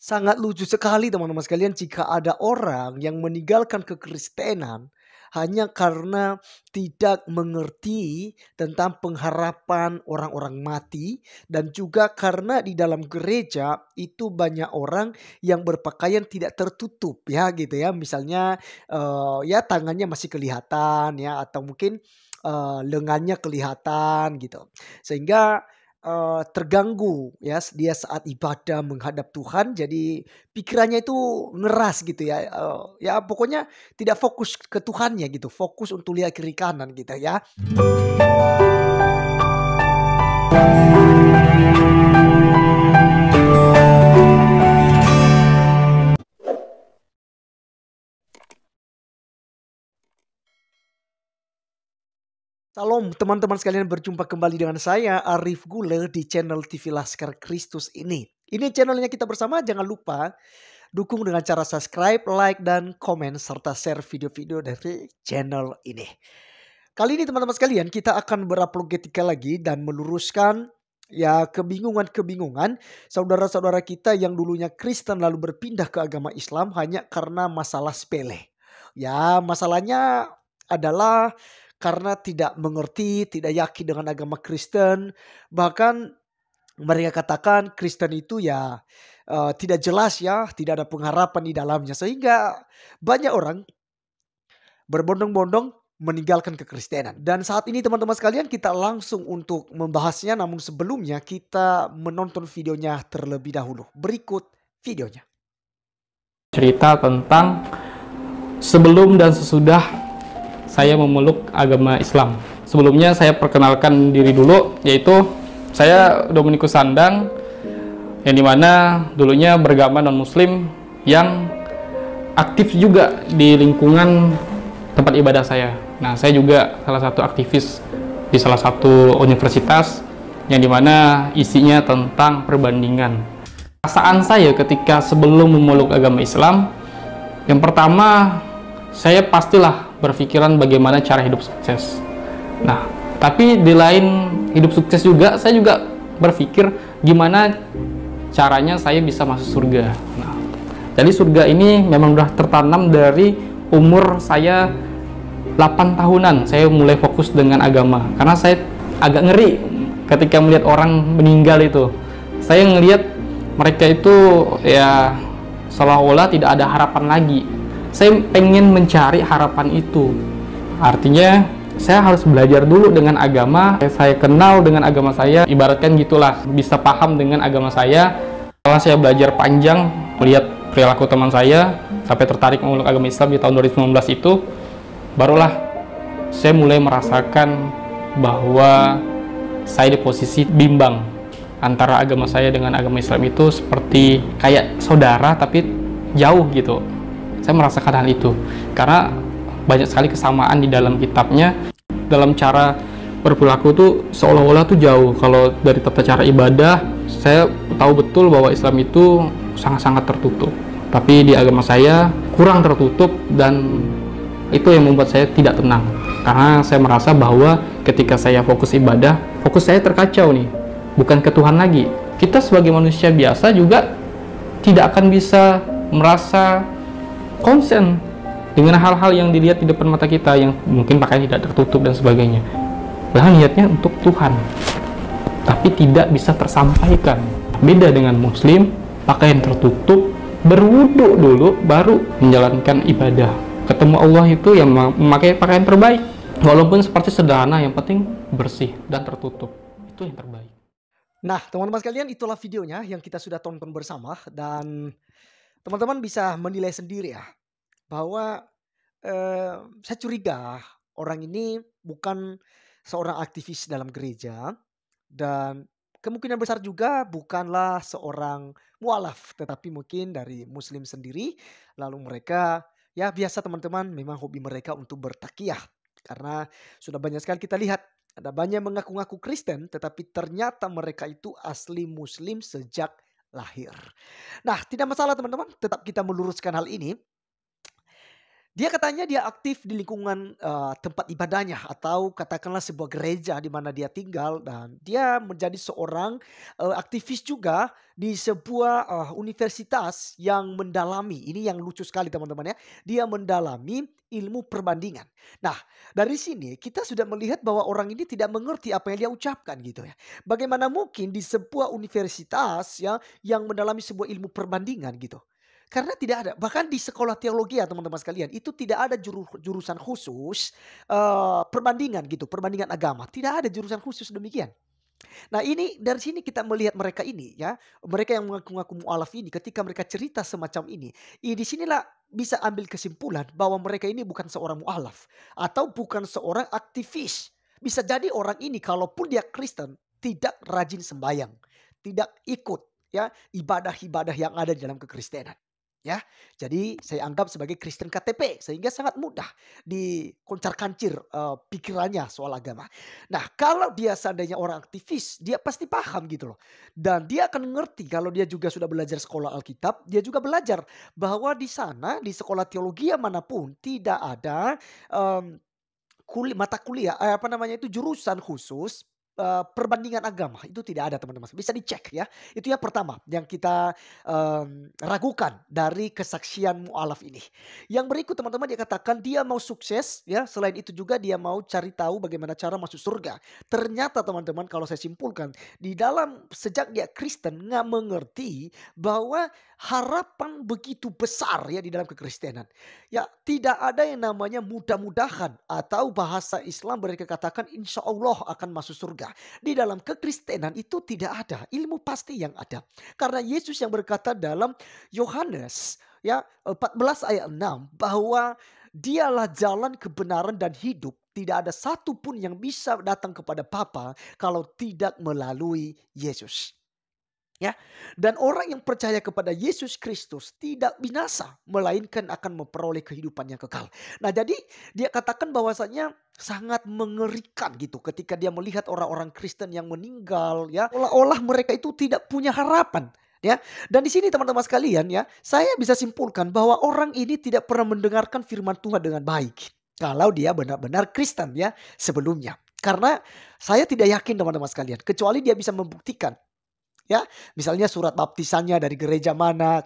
Sangat lucu sekali teman-teman sekalian jika ada orang yang meninggalkan kekristenan hanya karena tidak mengerti tentang pengharapan orang-orang mati dan juga karena di dalam gereja itu banyak orang yang berpakaian tidak tertutup ya gitu ya misalnya uh, ya tangannya masih kelihatan ya atau mungkin uh, lengannya kelihatan gitu sehingga Eh, terganggu ya dia saat ibadah menghadap Tuhan jadi pikirannya itu ngeras gitu ya uh, ya pokoknya tidak fokus ke Tuhan ya gitu fokus untuk lihat kiri kanan gitu ya. Salam teman-teman sekalian berjumpa kembali dengan saya Arif Gule di channel TV Laskar Kristus ini. Ini channelnya kita bersama, jangan lupa dukung dengan cara subscribe, like, dan komen serta share video-video dari channel ini. Kali ini teman-teman sekalian kita akan berupload berapologetika lagi dan meluruskan ya kebingungan-kebingungan saudara-saudara kita yang dulunya Kristen lalu berpindah ke agama Islam hanya karena masalah sepele. Ya masalahnya adalah karena tidak mengerti, tidak yakin dengan agama Kristen. Bahkan mereka katakan Kristen itu ya uh, tidak jelas ya, tidak ada pengharapan di dalamnya. Sehingga banyak orang berbondong-bondong meninggalkan kekristenan. Dan saat ini teman-teman sekalian kita langsung untuk membahasnya namun sebelumnya kita menonton videonya terlebih dahulu. Berikut videonya. Cerita tentang sebelum dan sesudah saya memeluk agama Islam. Sebelumnya saya perkenalkan diri dulu, yaitu saya Dominikus Sandang, yang dimana dulunya beragama non-muslim yang aktif juga di lingkungan tempat ibadah saya. Nah, saya juga salah satu aktivis di salah satu universitas yang dimana isinya tentang perbandingan. Perasaan saya ketika sebelum memeluk agama Islam, yang pertama saya pastilah berpikiran bagaimana cara hidup sukses. Nah, tapi di lain hidup sukses juga, saya juga berpikir gimana caranya saya bisa masuk surga. Nah, jadi surga ini memang sudah tertanam dari umur saya 8 tahunan. Saya mulai fokus dengan agama karena saya agak ngeri ketika melihat orang meninggal itu. Saya melihat mereka itu ya seolah-olah tidak ada harapan lagi saya pengen mencari harapan itu artinya saya harus belajar dulu dengan agama saya kenal dengan agama saya ibaratkan gitulah bisa paham dengan agama saya setelah saya belajar panjang melihat perilaku teman saya sampai tertarik memeluk agama Islam di tahun 2019 itu barulah saya mulai merasakan bahwa saya di posisi bimbang antara agama saya dengan agama Islam itu seperti kayak saudara tapi jauh gitu saya merasakan hal itu karena banyak sekali kesamaan di dalam kitabnya dalam cara berperilaku tuh seolah-olah tuh jauh. Kalau dari tata cara ibadah, saya tahu betul bahwa Islam itu sangat-sangat tertutup. Tapi di agama saya kurang tertutup dan itu yang membuat saya tidak tenang. Karena saya merasa bahwa ketika saya fokus ibadah, fokus saya terkacau nih. Bukan ke Tuhan lagi. Kita sebagai manusia biasa juga tidak akan bisa merasa konsen dengan hal-hal yang dilihat di depan mata kita yang mungkin pakaian tidak tertutup dan sebagainya bahkan niatnya untuk Tuhan tapi tidak bisa tersampaikan beda dengan muslim pakaian tertutup berwudhu dulu baru menjalankan ibadah ketemu Allah itu yang memakai pakaian terbaik walaupun seperti sederhana yang penting bersih dan tertutup itu yang terbaik Nah, teman-teman sekalian, itulah videonya yang kita sudah tonton bersama dan teman-teman bisa menilai sendiri ya bahwa eh, saya curiga orang ini bukan seorang aktivis dalam gereja dan kemungkinan besar juga bukanlah seorang mualaf tetapi mungkin dari muslim sendiri lalu mereka ya biasa teman-teman memang hobi mereka untuk bertakiyah karena sudah banyak sekali kita lihat ada banyak mengaku-ngaku Kristen tetapi ternyata mereka itu asli muslim sejak lahir. Nah, tidak masalah teman-teman, tetap kita meluruskan hal ini dia katanya dia aktif di lingkungan uh, tempat ibadahnya atau katakanlah sebuah gereja di mana dia tinggal dan dia menjadi seorang uh, aktivis juga di sebuah uh, universitas yang mendalami. Ini yang lucu sekali teman-teman ya. Dia mendalami ilmu perbandingan. Nah, dari sini kita sudah melihat bahwa orang ini tidak mengerti apa yang dia ucapkan gitu ya. Bagaimana mungkin di sebuah universitas ya yang mendalami sebuah ilmu perbandingan gitu. Karena tidak ada, bahkan di sekolah teologi ya teman-teman sekalian, itu tidak ada juru, jurusan khusus uh, perbandingan gitu, perbandingan agama. Tidak ada jurusan khusus demikian. Nah ini dari sini kita melihat mereka ini ya, mereka yang mengaku-ngaku mu'alaf ini ketika mereka cerita semacam ini, ya di sinilah bisa ambil kesimpulan bahwa mereka ini bukan seorang mu'alaf atau bukan seorang aktivis. Bisa jadi orang ini kalaupun dia Kristen tidak rajin sembayang, tidak ikut ya ibadah-ibadah yang ada di dalam kekristenan ya. Jadi saya anggap sebagai Kristen KTP sehingga sangat mudah dikoncar-kancir uh, eh, pikirannya soal agama. Nah, kalau dia seandainya orang aktivis, dia pasti paham gitu loh. Dan dia akan ngerti kalau dia juga sudah belajar sekolah Alkitab, dia juga belajar bahwa di sana di sekolah teologi manapun tidak ada um, mmm, kuliah mata kuliah eh, apa namanya itu jurusan khusus Eh, perbandingan agama itu tidak ada teman-teman. Bisa dicek ya. Itu yang pertama yang kita um, ragukan dari kesaksian mualaf ini. Yang berikut teman-teman dia katakan dia mau sukses ya. Selain itu juga dia mau cari tahu bagaimana cara masuk surga. Ternyata teman-teman kalau saya simpulkan di dalam sejak dia Kristen nggak mengerti bahwa harapan begitu besar ya di dalam kekristenan. Ya tidak ada yang namanya mudah-mudahan atau bahasa Islam mereka katakan insya Allah akan masuk surga. Di dalam kekristenan itu tidak ada ilmu pasti yang ada. Karena Yesus yang berkata dalam Yohanes ya 14 eh, ayat 6 bahwa dialah jalan kebenaran dan hidup. Tidak ada satupun yang bisa datang kepada Bapa kalau tidak melalui Yesus ya. Dan orang yang percaya kepada Yesus Kristus tidak binasa melainkan akan memperoleh kehidupan yang kekal. Nah, jadi dia katakan bahwasanya sangat mengerikan gitu ketika dia melihat orang-orang Kristen yang meninggal ya, olah-olah mereka itu tidak punya harapan. Ya, dan di sini teman-teman sekalian ya, saya bisa simpulkan bahwa orang ini tidak pernah mendengarkan firman Tuhan dengan baik kalau dia benar-benar Kristen ya sebelumnya. Karena saya tidak yakin teman-teman sekalian, kecuali dia bisa membuktikan ya misalnya surat baptisannya dari gereja mana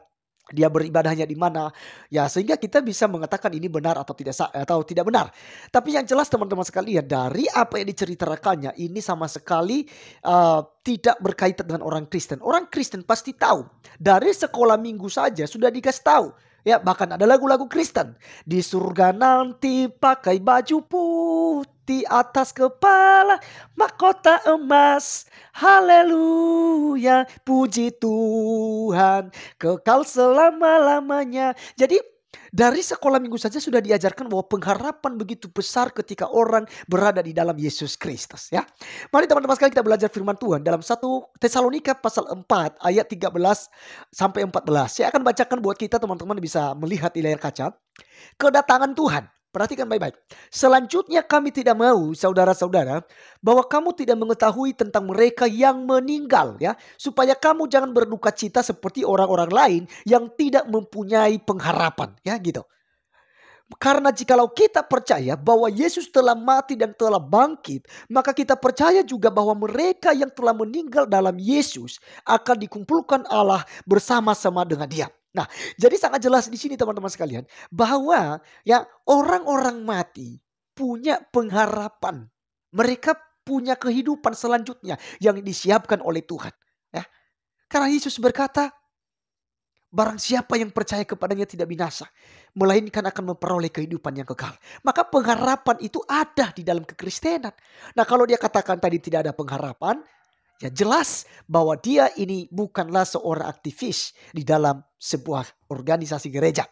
dia beribadahnya di mana ya sehingga kita bisa mengatakan ini benar atau tidak atau tidak benar tapi yang jelas teman-teman sekalian dari apa yang diceritakannya ini sama sekali uh, tidak berkaitan dengan orang Kristen orang Kristen pasti tahu dari sekolah minggu saja sudah dikasih tahu Ya, bahkan ada lagu-lagu Kristen. Di surga nanti pakai baju putih atas kepala mahkota emas. Haleluya, puji Tuhan, kekal selama-lamanya. Jadi dari sekolah minggu saja sudah diajarkan bahwa pengharapan begitu besar ketika orang berada di dalam Yesus Kristus ya. Mari teman-teman sekali kita belajar firman Tuhan dalam satu Tesalonika pasal 4 ayat 13 sampai 14. Saya akan bacakan buat kita teman-teman bisa melihat di layar kaca. Kedatangan Tuhan Perhatikan baik-baik. Selanjutnya kami tidak mau saudara-saudara bahwa kamu tidak mengetahui tentang mereka yang meninggal ya, supaya kamu jangan berduka cita seperti orang-orang lain yang tidak mempunyai pengharapan ya gitu. Karena jikalau kita percaya bahwa Yesus telah mati dan telah bangkit, maka kita percaya juga bahwa mereka yang telah meninggal dalam Yesus akan dikumpulkan Allah bersama-sama dengan Dia. Nah, jadi sangat jelas di sini teman-teman sekalian bahwa ya orang-orang mati punya pengharapan. Mereka punya kehidupan selanjutnya yang disiapkan oleh Tuhan. Ya. Karena Yesus berkata, barang siapa yang percaya kepadanya tidak binasa, melainkan akan memperoleh kehidupan yang kekal. Maka pengharapan itu ada di dalam kekristenan. Nah, kalau dia katakan tadi tidak ada pengharapan, Ya jelas bahwa dia ini bukanlah seorang aktivis di dalam sebuah organisasi gereja.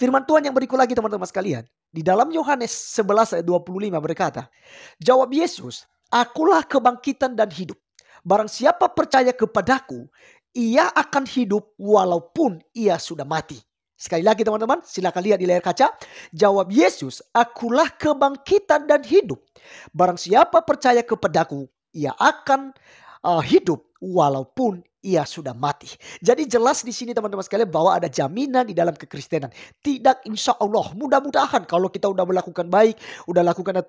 Firman Tuhan yang berikut lagi teman-teman sekalian. Di dalam Yohanes 11 ayat 25 berkata, Jawab Yesus, akulah kebangkitan dan hidup. Barang siapa percaya kepadaku, ia akan hidup walaupun ia sudah mati. Sekali lagi teman-teman, silakan lihat di layar kaca. Jawab Yesus, akulah kebangkitan dan hidup. Barang siapa percaya kepadaku, ia akan uh, hidup walaupun ia sudah mati. Jadi jelas di sini teman-teman sekalian bahwa ada jaminan di dalam kekristenan. Tidak insya Allah mudah-mudahan kalau kita udah melakukan baik, udah lakukan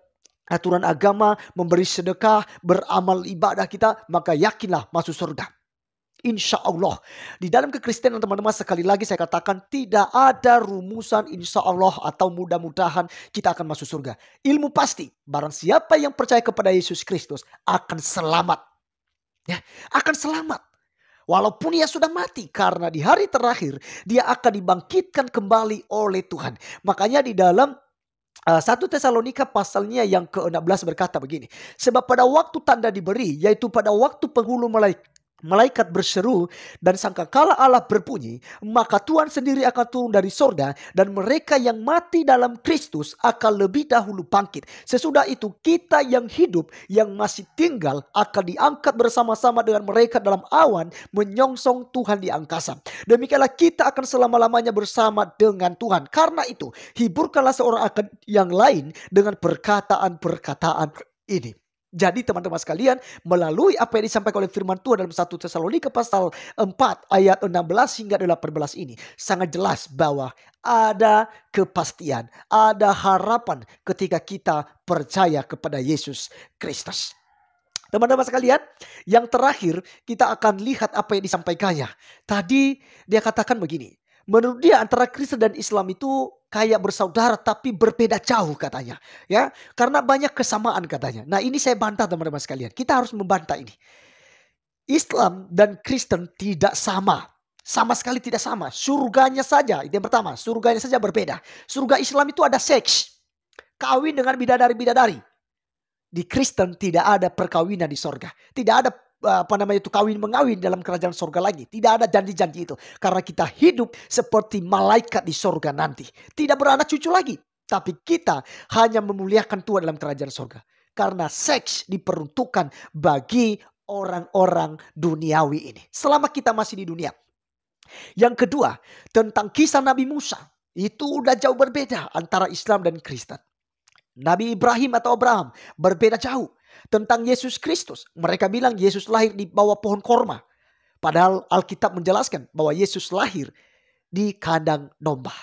aturan agama, memberi sedekah, beramal ibadah kita, maka yakinlah masuk surga insya Allah. Di dalam kekristenan teman-teman sekali lagi saya katakan tidak ada rumusan insya Allah atau mudah-mudahan kita akan masuk surga. Ilmu pasti barang siapa yang percaya kepada Yesus Kristus akan selamat. Ya, akan selamat. Walaupun ia sudah mati karena di hari terakhir dia akan dibangkitkan kembali oleh Tuhan. Makanya di dalam eh, satu Tesalonika pasalnya yang ke-16 berkata begini. Sebab pada waktu tanda diberi yaitu pada waktu penghulu malaikat Malaikat berseru dan sangkakala Allah berbunyi, maka Tuhan sendiri akan turun dari sorga dan mereka yang mati dalam Kristus akan lebih dahulu bangkit. Sesudah itu kita yang hidup yang masih tinggal akan diangkat bersama-sama dengan mereka dalam awan menyongsong Tuhan di angkasa. Demikianlah kita akan selama-lamanya bersama dengan Tuhan. Karena itu hiburkanlah seorang akan yang lain dengan perkataan-perkataan ini. Jadi teman-teman sekalian, melalui apa yang disampaikan oleh firman Tuhan dalam 1 Tesalonika pasal 4 ayat 16 hingga 18 ini sangat jelas bahwa ada kepastian, ada harapan ketika kita percaya kepada Yesus Kristus. Teman-teman sekalian, yang terakhir kita akan lihat apa yang disampaikannya. Tadi dia katakan begini, Menurut dia antara Kristen dan Islam itu kayak bersaudara tapi berbeda jauh katanya. Ya, karena banyak kesamaan katanya. Nah, ini saya bantah teman-teman sekalian. Kita harus membantah ini. Islam dan Kristen tidak sama. Sama sekali tidak sama. Surganya saja, itu yang pertama. Surganya saja berbeda. Surga Islam itu ada seks. Kawin dengan bidadari-bidadari. Di Kristen tidak ada perkawinan di sorga. Tidak ada apa namanya itu kawin mengawin dalam kerajaan sorga lagi. Tidak ada janji-janji itu. Karena kita hidup seperti malaikat di sorga nanti. Tidak beranak cucu lagi. Tapi kita hanya memuliakan Tuhan dalam kerajaan sorga. Karena seks diperuntukkan bagi orang-orang duniawi ini. Selama kita masih di dunia. Yang kedua, tentang kisah Nabi Musa. Itu udah jauh berbeda antara Islam dan Kristen. Nabi Ibrahim atau Abraham berbeda jauh tentang Yesus Kristus. Mereka bilang Yesus lahir di bawah pohon korma. Padahal Alkitab menjelaskan bahwa Yesus lahir di kandang domba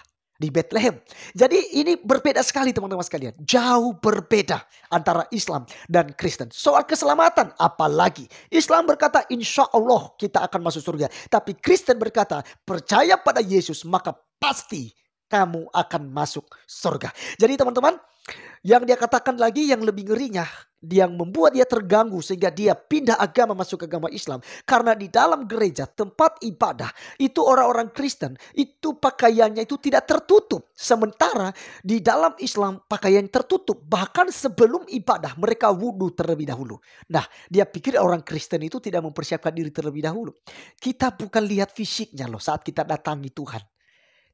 di Bethlehem. Jadi ini berbeda sekali teman-teman sekalian. Jauh berbeda antara Islam dan Kristen. Soal keselamatan apalagi. Islam berkata insya Allah kita akan masuk surga. Tapi Kristen berkata percaya pada Yesus maka pasti kamu akan masuk surga. Jadi teman-teman, yang dia katakan lagi yang lebih ngerinya, yang membuat dia terganggu sehingga dia pindah agama masuk ke agama Islam. Karena di dalam gereja, tempat ibadah, itu orang-orang Kristen, itu pakaiannya itu tidak tertutup. Sementara di dalam Islam pakaian tertutup, bahkan sebelum ibadah mereka wudhu terlebih dahulu. Nah, dia pikir orang Kristen itu tidak mempersiapkan diri terlebih dahulu. Kita bukan lihat fisiknya loh saat kita datangi Tuhan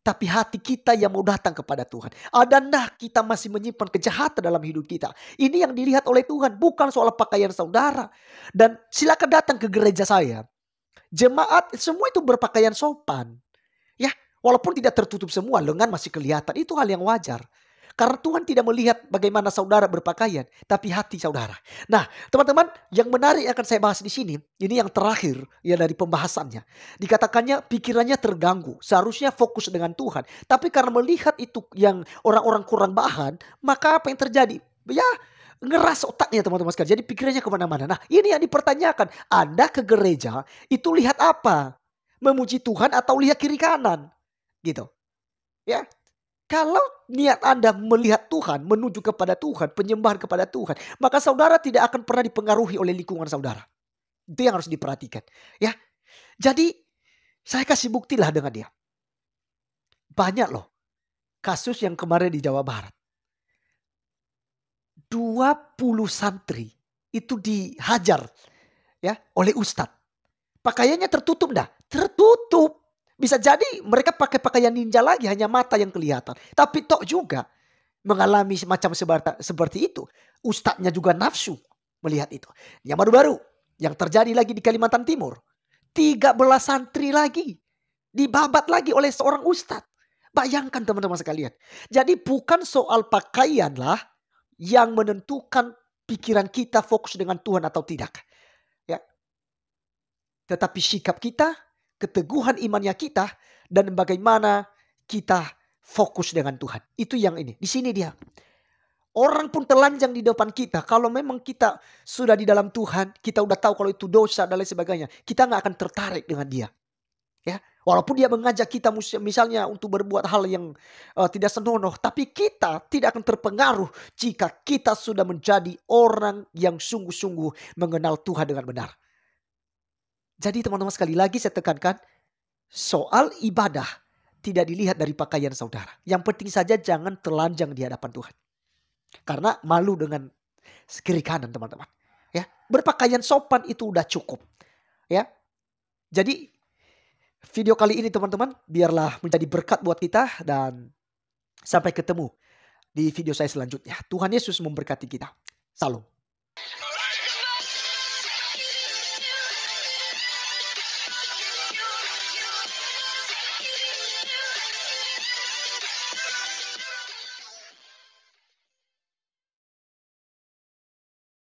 tapi hati kita yang mau datang kepada Tuhan. Adakah kita masih menyimpan kejahatan dalam hidup kita? Ini yang dilihat oleh Tuhan, bukan soal pakaian saudara. Dan silakan datang ke gereja saya. Jemaat semua itu berpakaian sopan. Ya, walaupun tidak tertutup semua, lengan masih kelihatan. Itu hal yang wajar. Karena Tuhan tidak melihat bagaimana saudara berpakaian, tapi hati saudara. Nah, teman-teman, yang menarik akan saya bahas di sini, ini yang terakhir ya dari pembahasannya. Dikatakannya pikirannya terganggu, seharusnya fokus dengan Tuhan. Tapi karena melihat itu yang orang-orang kurang bahan, maka apa yang terjadi? Ya, ngeras otaknya teman-teman sekalian. Jadi pikirannya kemana-mana. Nah ini yang dipertanyakan. Anda ke gereja itu lihat apa? Memuji Tuhan atau lihat kiri kanan? Gitu. Ya, kalau niat Anda melihat Tuhan, menuju kepada Tuhan, penyembahan kepada Tuhan, maka saudara tidak akan pernah dipengaruhi oleh lingkungan saudara. Itu yang harus diperhatikan, ya. Jadi saya kasih buktilah dengan dia. Banyak loh kasus yang kemarin di Jawa Barat. 20 santri itu dihajar ya oleh ustadz. Pakaiannya tertutup dah, tertutup. Bisa jadi mereka pakai pakaian ninja lagi hanya mata yang kelihatan. Tapi tok juga mengalami semacam seperti itu. Ustadznya juga nafsu melihat itu. Yang baru-baru yang terjadi lagi di Kalimantan Timur. 13 santri lagi dibabat lagi oleh seorang ustadz. Bayangkan teman-teman sekalian. Jadi bukan soal pakaian lah yang menentukan pikiran kita fokus dengan Tuhan atau tidak. Ya. Tetapi sikap kita keteguhan imannya kita dan bagaimana kita fokus dengan Tuhan. Itu yang ini. Di sini dia. Orang pun telanjang di depan kita. Kalau memang kita sudah di dalam Tuhan, kita udah tahu kalau itu dosa dan lain sebagainya. Kita nggak akan tertarik dengan dia. Ya, walaupun dia mengajak kita misalnya untuk berbuat hal yang uh, tidak senonoh, tapi kita tidak akan terpengaruh jika kita sudah menjadi orang yang sungguh-sungguh mengenal Tuhan dengan benar. Jadi teman-teman sekali lagi saya tekankan soal ibadah tidak dilihat dari pakaian saudara. Yang penting saja jangan telanjang di hadapan Tuhan. Karena malu dengan kiri kanan teman-teman. Ya, berpakaian sopan itu udah cukup. Ya. Jadi video kali ini teman-teman biarlah menjadi berkat buat kita dan sampai ketemu di video saya selanjutnya. Tuhan Yesus memberkati kita. Salam.